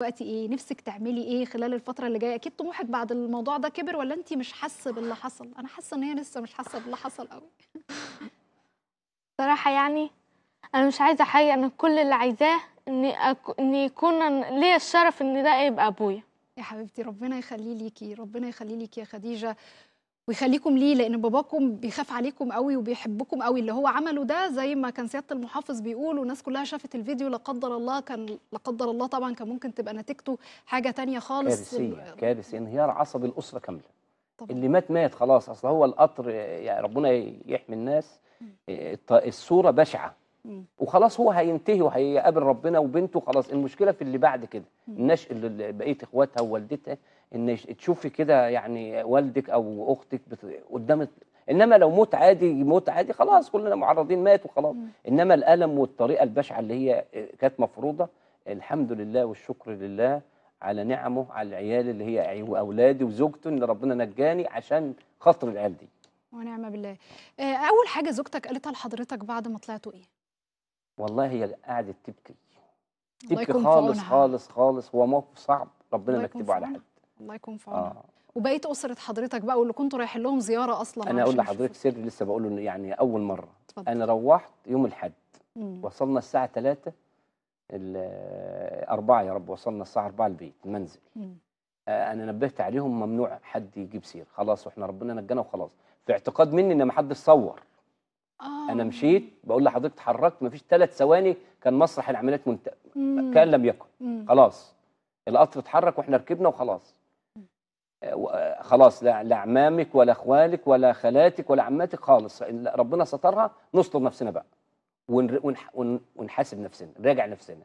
دلوقتي ايه نفسك تعملي ايه خلال الفتره اللي جايه اكيد طموحك بعد الموضوع ده كبر ولا انت مش حاسه باللي حصل انا حاسه ان هي لسه مش حاسه باللي حصل قوي صراحه يعني انا مش عايزه حاجه انا كل اللي عايزاه اني أك... ان يكون ليا الشرف ان ده يبقى ابويا يا حبيبتي ربنا يخلي ليكي ربنا يخلي ليكي يا خديجه ويخليكم ليه لان باباكم بيخاف عليكم قوي وبيحبكم قوي اللي هو عمله ده زي ما كان سياده المحافظ بيقول والناس كلها شافت الفيديو لا قدر الله كان لا قدر الله طبعا كان ممكن تبقى نتيجته حاجه تانية خالص كارثيه كارثيه انهيار عصبي الاسره كامله طبعا. اللي مات مات خلاص اصل هو القطر يعني ربنا يحمي الناس الصوره بشعه وخلاص هو هينتهي وهيقابل ربنا وبنته خلاص المشكله في اللي بعد كده النش اللي بقيه اخواتها ووالدتها ان تشوفي كده يعني والدك او اختك قدام انما لو موت عادي موت عادي خلاص كلنا معرضين مات وخلاص انما الالم والطريقه البشعه اللي هي آه، كانت مفروضه الحمد لله والشكر لله على نعمه على العيال اللي هي واولادي وزوجته ان ربنا نجاني عشان خاطر العيال دي ونعم بالله آه، اول حاجه زوجتك قالتها لحضرتك بعد ما طلعتوا ايه والله هي قعدت تبكي تبكي خالص خالص خالص هو موقف صعب ربنا ما يكتبه على حد الله يكون في عونها آه. اسره حضرتك بقى واللي كنتوا رايحين لهم زياره اصلا انا اقول لحضرتك سر لسه بقوله يعني اول مره تفضل. انا روحت يوم الاحد وصلنا الساعه 3 4 يا رب وصلنا الساعه 4 البيت المنزل مم. آه، انا نبهت عليهم ممنوع حد يجيب سير خلاص واحنا ربنا نجانا وخلاص في اعتقاد مني ان ما حدش صور انا مشيت بقول لحضرتك اتحركت مفيش ثلاث ثواني كان مسرح العمليات منت... كان لم يكن مم. خلاص القطر اتحرك واحنا ركبنا وخلاص خلاص لا لا اعمامك ولا اخوالك ولا خالاتك ولا عماتك خالص ربنا سترها نستر نفسنا بقى ونح ونحاسب نفسنا نراجع نفسنا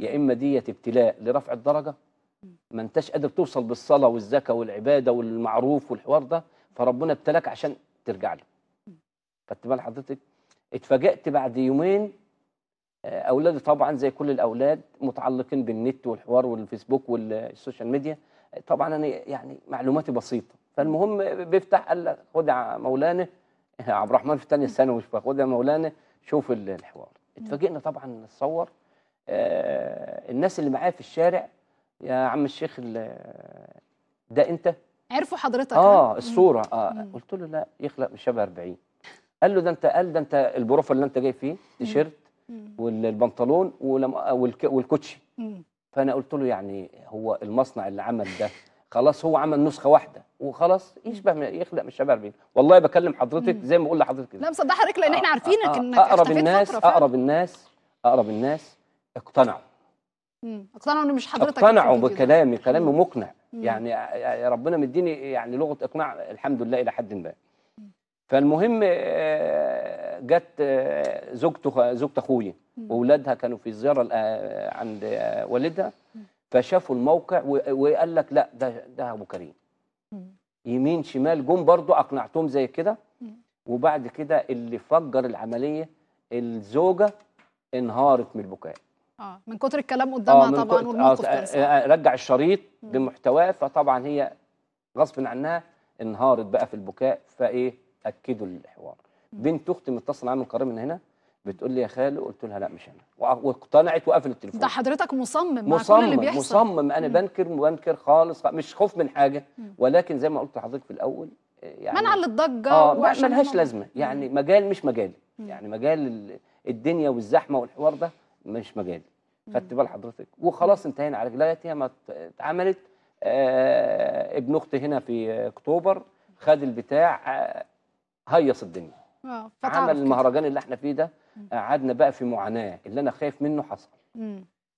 يا اما ديت ابتلاء لرفع الدرجه ما انتش قادر توصل بالصلاه والزكاه والعباده والمعروف والحوار ده فربنا ابتلاك عشان ترجع له خدت بال حضرتك اتفاجئت بعد يومين آه، اولادي طبعا زي كل الاولاد متعلقين بالنت والحوار والفيسبوك والسوشيال ميديا طبعا انا يعني معلوماتي بسيطه فالمهم بيفتح قال لك خد يا مولانا عبد الرحمن في ثانيه ثانوي خد يا مولانا شوف الحوار اتفاجئنا طبعا نتصور آه، الناس اللي معايا في الشارع يا عم الشيخ ده انت عرفوا حضرتك اه الصوره اه قلت له لا يخلق من شبه 40 قال له ده انت قال ده انت البروفه اللي انت جاي فيه تيشيرت والبنطلون والكوتشي فانا قلت له يعني هو المصنع اللي عمل ده خلاص هو عمل نسخه واحده وخلاص يشبه يخلق من الشباب بيه والله بكلم حضرتك زي ما بقول لحضرتك كده لا مصدق حضرتك لان احنا آه، عارفينك آه، آه، انك اقرب الناس اقرب الناس اقرب الناس اقتنعوا اقتنعوا ان مش حضرتك اقتنعوا بكلامي كلامي مقنع يعني ربنا مديني يعني لغه اقناع الحمد لله الى حد ما فالمهم آه، جت زوجته آه، زوجة اخويا واولادها كانوا في زياره آه، عند والدها فشافوا الموقع وقال لك لا ده ده ابو كريم يمين شمال جم برضه اقنعتهم زي كده وبعد كده اللي فجر العمليه الزوجه انهارت من البكاء اه من كتر الكلام قدامها آه طبعا والموقف آه آه رجع الشريط بمحتواه فطبعا هي غصب عنها انهارت بقى في البكاء فايه اكدوا الحوار بنت اختي متصله عامل قرار من هنا بتقول لي يا خالو قلت لها لا مش انا واقتنعت وقفل التليفون ده حضرتك مصمم مع مصمم كل اللي بيحصل مصمم انا بنكر وبنكر خالص مش خوف من حاجه ولكن زي ما قلت لحضرتك في الاول آه، يعني منع للضجه اه لهاش لازمه يعني مجال مش مجالي يعني مجال الدنيا والزحمه والحوار ده مش مجالي خدت بال حضرتك وخلاص انتهينا على لغايه ما اتعملت آه ابن اختي هنا في اكتوبر خد البتاع آه هيص الدنيا آه، عمل المهرجان اللي احنا فيه ده قعدنا بقى في معاناه اللي انا خايف منه حصل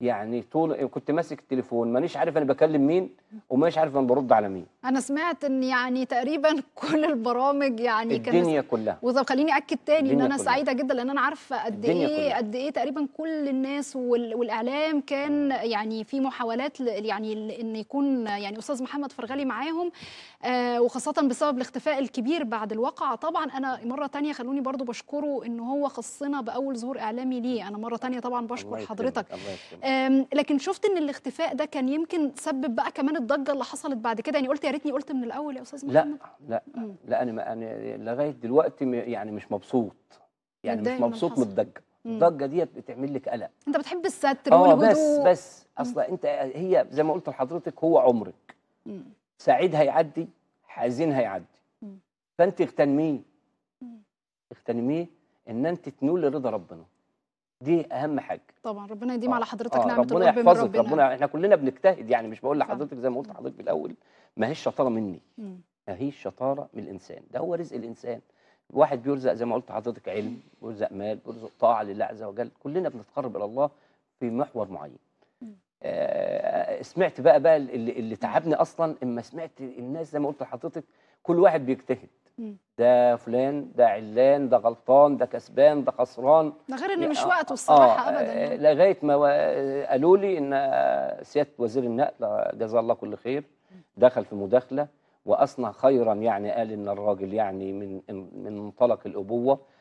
يعني طول كنت ماسك التليفون مانيش عارف انا بكلم مين ومانيش عارف انا برد على مين انا سمعت ان يعني تقريبا كل البرامج يعني الدنيا كان... كلها وطب خليني اكد تاني ان انا كلها. سعيده جدا لان انا عارفه قد ايه قد ايه تقريبا كل الناس وال... والاعلام كان يعني في محاولات ل... يعني ل... ان يكون يعني استاذ محمد فرغلي معاهم آه وخاصه بسبب الاختفاء الكبير بعد الوقعه طبعا انا مره تانية خلوني برضو بشكره ان هو خصنا باول ظهور اعلامي ليه انا مره تانية طبعا بشكر حضرتك الله لكن شفت ان الاختفاء ده كان يمكن سبب بقى كمان الضجه اللي حصلت بعد كده يعني قلت يا ريتني قلت من الاول يا استاذ محمد لا لا مم. لا انا انا لغايه دلوقتي يعني مش مبسوط يعني مش مبسوط من الضجه الضجه ديت بتعمل لك قلق انت بتحب الستر اه بس بس اصلا انت هي زي ما قلت لحضرتك هو عمرك مم. سعيد هيعدي حزين هيعدي مم. فانت اغتنميه اغتنميه ان انت تنولي رضا ربنا دي اهم حاجه طبعا ربنا يديم آه. على حضرتك آه. نعمه ربنا الرب من ربنا ربنا احنا كلنا بنجتهد يعني مش بقول لحضرتك زي ما قلت لحضرتك في الاول ما هيش شطاره مني ما هيش شطاره من الانسان ده هو رزق الانسان واحد بيرزق زي ما قلت لحضرتك علم بيرزق مال بيرزق طاعه لله عز وجل كلنا بنتقرب الى الله في محور معين آه سمعت بقى بقى اللي, اللي تعبني اصلا اما سمعت الناس زي ما قلت لحضرتك كل واحد بيجتهد ده فلان ده علان ده غلطان ده كسبان ده خسران ده غير ان مش آه، وقته آه، الصراحه آه ابدا لغايه ما قالوا لي ان سياده وزير النقل جزاه الله كل خير دخل في مداخله واصنع خيرا يعني قال ان الراجل يعني من من منطلق الابوه